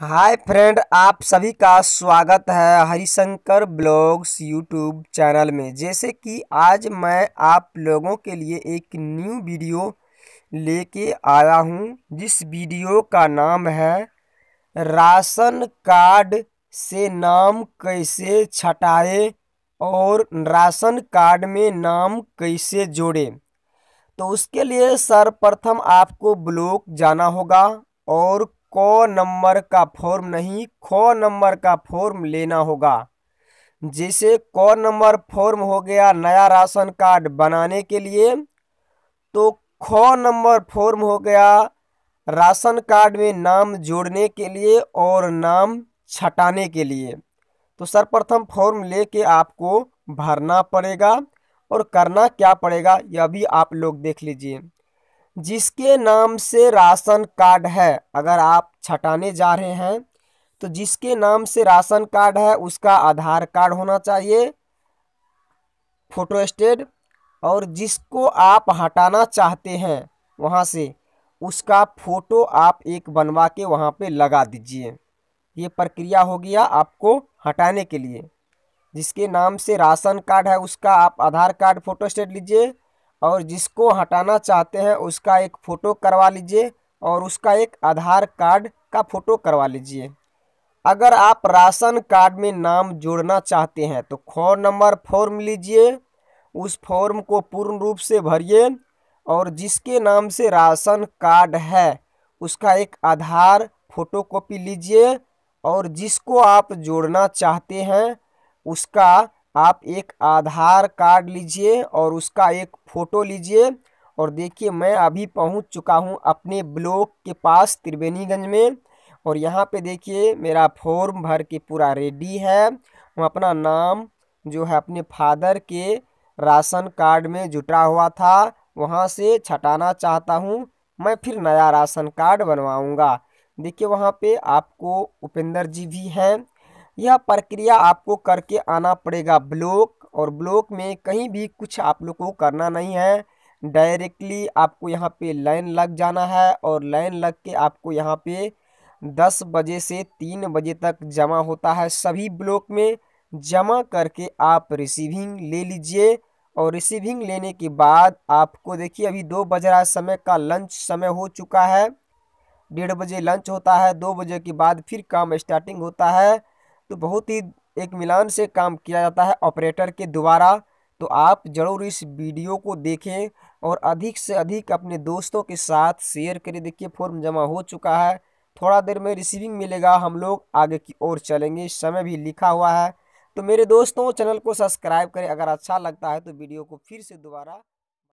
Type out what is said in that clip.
hi friend आप सभी का स्वागत है हरिशंकर ब्लॉग्स यूट्यूब चैनल में जैसे कि आज मैं आप लोगों के लिए एक न्यू वीडियो लेके आया हूं जिस वीडियो का नाम है राशन कार्ड से नाम कैसे छटाए और राशन कार्ड में नाम कैसे जोड़े तो उसके लिए सर्वप्रथम आपको ब्लॉक जाना होगा और क नंबर का फॉर्म नहीं ख नंबर का फॉर्म लेना होगा जैसे क नंबर फॉर्म हो गया नया राशन कार्ड बनाने के लिए तो ख नंबर फॉर्म हो गया राशन कार्ड में नाम जोड़ने के लिए और नाम छटाने के लिए तो सर्वप्रथम फॉर्म लेके आपको भरना पड़ेगा और करना क्या पड़ेगा यह भी आप लोग देख लीजिए जिसके नाम से राशन कार्ड है अगर आप छटाने जा रहे हैं तो जिसके नाम से राशन कार्ड है उसका आधार कार्ड होना चाहिए फोटो स्टेट और जिसको आप हटाना चाहते हैं वहाँ से उसका फ़ोटो आप एक बनवा के वहाँ पे लगा दीजिए ये प्रक्रिया हो गया आपको हटाने के लिए जिसके नाम से राशन कार्ड है उसका आप आधार कार्ड फ़ोटो स्टेट लीजिए और जिसको हटाना चाहते हैं उसका एक फ़ोटो करवा लीजिए और उसका एक आधार कार्ड का फ़ोटो करवा लीजिए अगर आप राशन कार्ड में नाम जोड़ना चाहते हैं तो ख नंबर फॉर्म लीजिए उस फॉर्म को पूर्ण रूप से भरिए और जिसके नाम से राशन कार्ड है उसका एक आधार फोटोकॉपी लीजिए और जिसको आप जोड़ना चाहते हैं उसका आप एक आधार कार्ड लीजिए और उसका एक फ़ोटो लीजिए और देखिए मैं अभी पहुंच चुका हूं अपने ब्लॉक के पास त्रिवेणीगंज में और यहां पे देखिए मेरा फॉर्म भर के पूरा रेडी है हम अपना नाम जो है अपने फादर के राशन कार्ड में जुटा हुआ था वहां से छटाना चाहता हूं मैं फिर नया राशन कार्ड बनवाऊंगा देखिए वहाँ पे आपको उपेंद्र जी भी हैं यह प्रक्रिया आपको करके आना पड़ेगा ब्लॉक और ब्लॉक में कहीं भी कुछ आप लोग को करना नहीं है डायरेक्टली आपको यहाँ पे लाइन लग जाना है और लाइन लग के आपको यहाँ पे दस बजे से तीन बजे तक जमा होता है सभी ब्लॉक में जमा करके आप रिसीविंग ले लीजिए और रिसीविंग लेने के बाद आपको देखिए अभी दो बज रहा है समय का लंच समय हो चुका है डेढ़ बजे लंच होता है दो बजे के बाद फिर काम स्टार्टिंग होता है तो बहुत ही एक मिलान से काम किया जाता है ऑपरेटर के द्वारा तो आप जरूर इस वीडियो को देखें और अधिक से अधिक अपने दोस्तों के साथ शेयर करें देखिए फॉर्म जमा हो चुका है थोड़ा देर में रिसीविंग मिलेगा हम लोग आगे की ओर चलेंगे समय भी लिखा हुआ है तो मेरे दोस्तों चैनल को सब्सक्राइब करें अगर अच्छा लगता है तो वीडियो को फिर से दोबारा